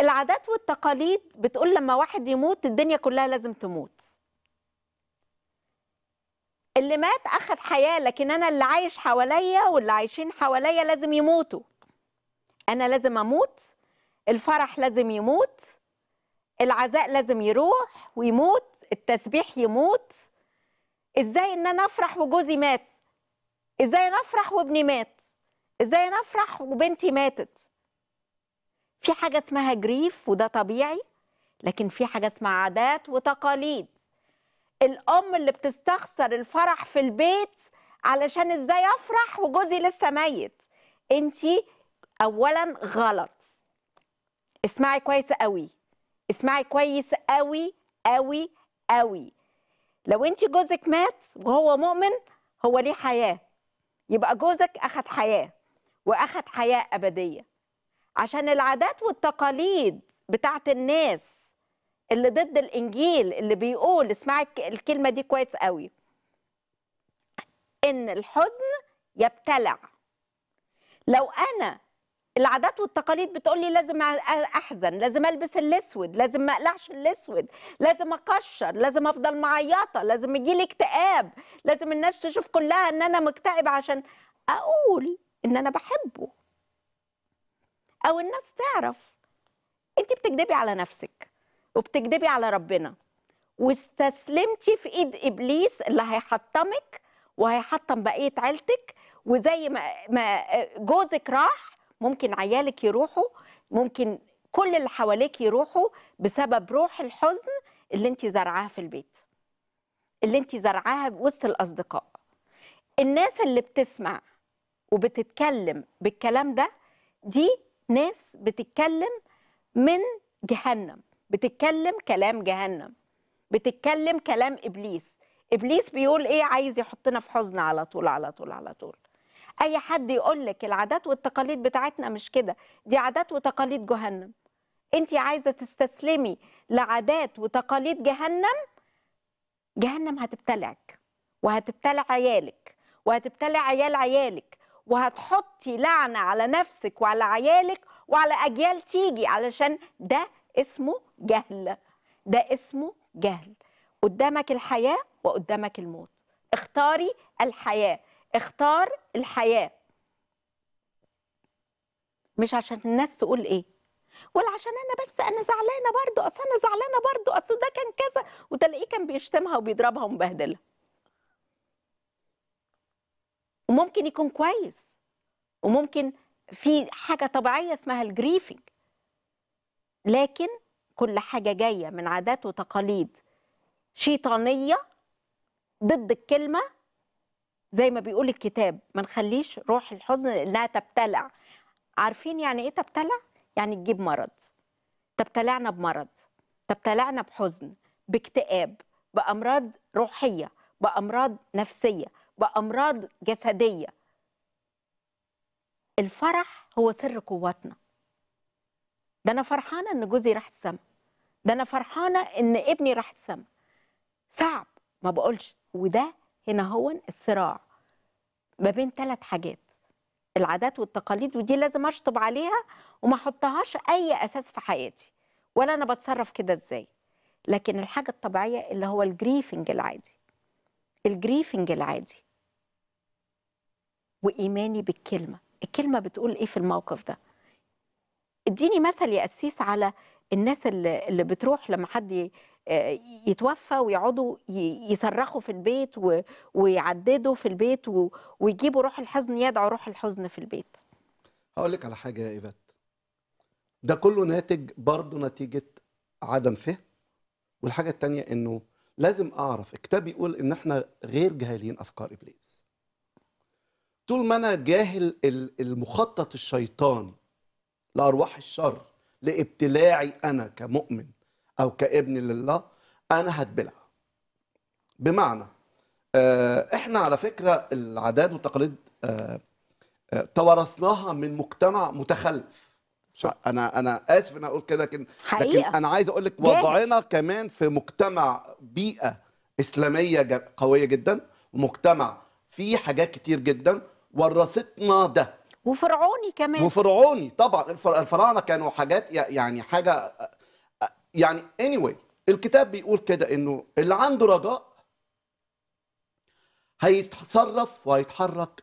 العادات والتقاليد بتقول لما واحد يموت الدنيا كلها لازم تموت اللي مات أخذ حياة لكن أنا اللي عايش حواليا واللي عايشين حواليا لازم يموتوا أنا لازم أموت الفرح لازم يموت العزاء لازم يروح ويموت التسبيح يموت ازاي ان انا افرح وجوزي مات ازاي انا افرح وابني مات ازاي انا افرح وبنتي ماتت في حاجة اسمها جريف وده طبيعي لكن في حاجة اسمها عادات وتقاليد الأم اللي بتستخسر الفرح في البيت علشان ازاي افرح وجوزي لسه ميت انت اولا غلط اسمعي كويس قوي اسمعي كويس قوي قوي قوي لو انت جوزك مات وهو مؤمن هو ليه حياه يبقى جوزك اخد حياه واخد حياه ابديه عشان العادات والتقاليد بتاعت الناس اللي ضد الانجيل اللي بيقول اسمعي الكلمه دي كويس قوي ان الحزن يبتلع لو انا العادات والتقاليد بتقول لي لازم احزن لازم البس الاسود لازم ما اقلعش الاسود لازم اقشر لازم افضل معيطه لازم يجي لي اكتئاب لازم الناس تشوف كلها ان انا مكتئب عشان اقول ان انا بحبه او الناس تعرف انت بتكدبي على نفسك وبتكدبي على ربنا واستسلمتي في ايد ابليس اللي هيحطمك وهيحطم بقيه عيلتك وزي ما جوزك راح ممكن عيالك يروحوا ممكن كل اللي حواليك يروحوا بسبب روح الحزن اللي انت زرعاها في البيت اللي انت زرعاها وسط الاصدقاء الناس اللي بتسمع وبتتكلم بالكلام ده دي ناس بتتكلم من جهنم بتتكلم كلام جهنم بتتكلم كلام ابليس ابليس بيقول ايه عايز يحطنا في حزن على طول على طول على طول اي حد يقول لك العادات والتقاليد بتاعتنا مش كده دي عادات وتقاليد جهنم انت عايزه تستسلمي لعادات وتقاليد جهنم جهنم هتبتلعك وهتبتلع عيالك وهتبتلع عيال عيالك وهتحطي لعنة على نفسك وعلى عيالك وعلى أجيال تيجي علشان ده اسمه جهل ده اسمه جهل قدامك الحياة وقدامك الموت اختاري الحياة اختار الحياة مش عشان الناس تقول ايه ولا عشان انا بس انا زعلانه برضو اصل انا زعلانه برضو اصل ده كان كذا وتلاقيه كان بيشتمها وبيضربها ومبهدلها وممكن يكون كويس وممكن في حاجة طبيعية اسمها الجريفنج لكن كل حاجة جاية من عادات وتقاليد شيطانية ضد الكلمة زي ما بيقول الكتاب ما نخليش روح الحزن لأنها تبتلع عارفين يعني إيه تبتلع؟ يعني تجيب مرض تبتلعنا بمرض تبتلعنا بحزن باكتئاب بأمراض روحية بأمراض نفسية بامراض جسديه الفرح هو سر قوتنا ده انا فرحانه ان جوزي راح السما ده انا فرحانه ان ابني راح السما صعب ما بقولش وده هنا هو الصراع ما بين ثلاث حاجات العادات والتقاليد ودي لازم اشطب عليها وما احطهاش اي اساس في حياتي ولا انا بتصرف كده ازاي لكن الحاجه الطبيعيه اللي هو الجريفنج العادي الجريفنج العادي وايماني بالكلمه الكلمه بتقول ايه في الموقف ده اديني مثل يا أسيس على الناس اللي, اللي بتروح لما حد آه، يتوفى ويقعدوا يصرخوا في البيت ويعددوا في البيت ويجيبوا روح الحزن يدعوا روح الحزن في البيت هقول لك على حاجه يا ايفات ده كله ناتج برضه نتيجه عدم فهم والحاجه الثانيه انه لازم اعرف الكتاب بيقول ان احنا غير جاهلين افكار ابليس طول ما انا جاهل المخطط الشيطاني لارواح الشر لابتلاعي انا كمؤمن او كابن لله انا هتبلع بمعنى آه، احنا على فكره العادات والتقاليد آه، آه، توارثناها من مجتمع متخلف انا انا اسف ان اقول كده لكن لكن انا عايز اقول لك وضعنا كمان في مجتمع بيئه اسلاميه قويه جدا ومجتمع فيه حاجات كتير جدا ورثتنا ده وفرعوني كمان وفرعوني طبعا الفراعنه كانوا حاجات يعني حاجه يعني anyway الكتاب بيقول كده انه اللي عنده رجاء هيتصرف وهيتحرك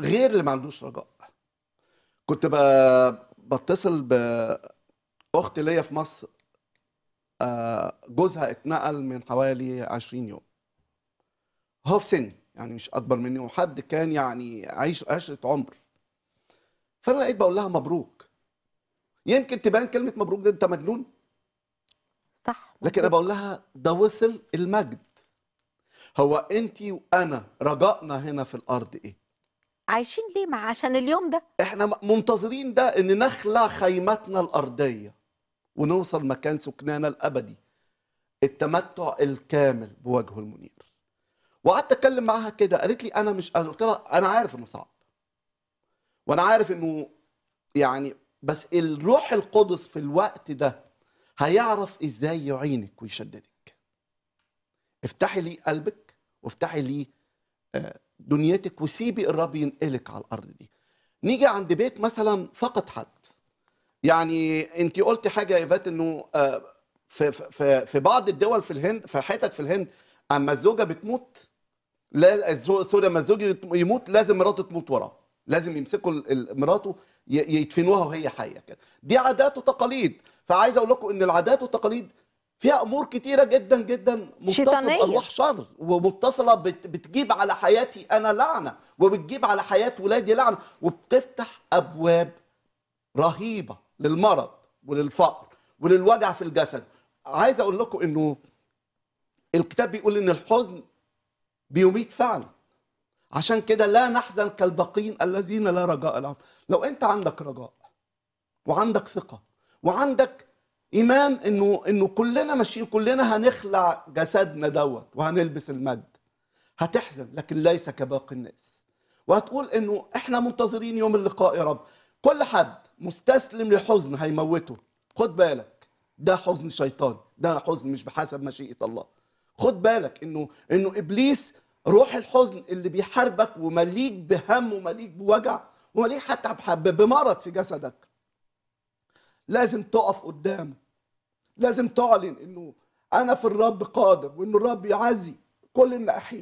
غير اللي ما عندوش رجاء كنت بتصل باخت ليا في مصر آه، جوزها اتنقل من حوالي 20 يوم هو في سني يعني مش اكبر مني وحد كان يعني عيش عشره عمر فانا لقيت بقول لها مبروك يمكن تبان كلمه مبروك ده انت مجنون صح لكن انا بقول لها ده وصل المجد هو انت وانا رجائنا هنا في الارض ايه عايشين ليه مع عشان اليوم ده احنا منتظرين ده ان نخلع خيمتنا الارضيه ونوصل مكان سكننا الابدي التمتع الكامل بوجهه المنير وقعدت اتكلم معاها كده قالت لي انا مش أنا قلت لها انا عارف انه صعب وانا عارف انه يعني بس الروح القدس في الوقت ده هيعرف ازاي يعينك ويشددك افتحي لي قلبك وافتحي لي آه، دنيتك وسيبي الرب ينقلك على الارض دي نيجي عند بيت مثلا فقد حد يعني انت قلت حاجه يا فات انه آه، في في في بعض الدول في الهند في حتت في الهند اما الزوجه بتموت لا سوري اما الزوج يموت لازم مراته تموت وراه لازم يمسكوا مراته يدفنوها وهي حيه كده دي عادات وتقاليد فعايز اقول لكم ان العادات والتقاليد فيها امور كتيره جدا جدا متصله بارواح شر ومتصله بتجيب على حياتي انا لعنه وبتجيب على حياه ولادي لعنه وبتفتح ابواب رهيبه للمرض وللفقر وللوجع في الجسد عايز اقول لكم انه الكتاب بيقول ان الحزن بيميت فعلا عشان كده لا نحزن كالباقين الذين لا رجاء لهم لو انت عندك رجاء وعندك ثقه وعندك ايمان انه انه كلنا ماشيين كلنا هنخلع جسدنا دوت وهنلبس المجد هتحزن لكن ليس كباقي الناس وهتقول انه احنا منتظرين يوم اللقاء يا رب كل حد مستسلم لحزن هيموته خد بالك ده حزن شيطان ده حزن مش بحسب مشيئه الله خد بالك انه انه ابليس روح الحزن اللي بيحاربك ومليك بهم ومليك بوجع ومليك حتى بمرض في جسدك لازم تقف قدامه لازم تعلن انه انا في الرب قادر وان الرب يعزي كل الناحية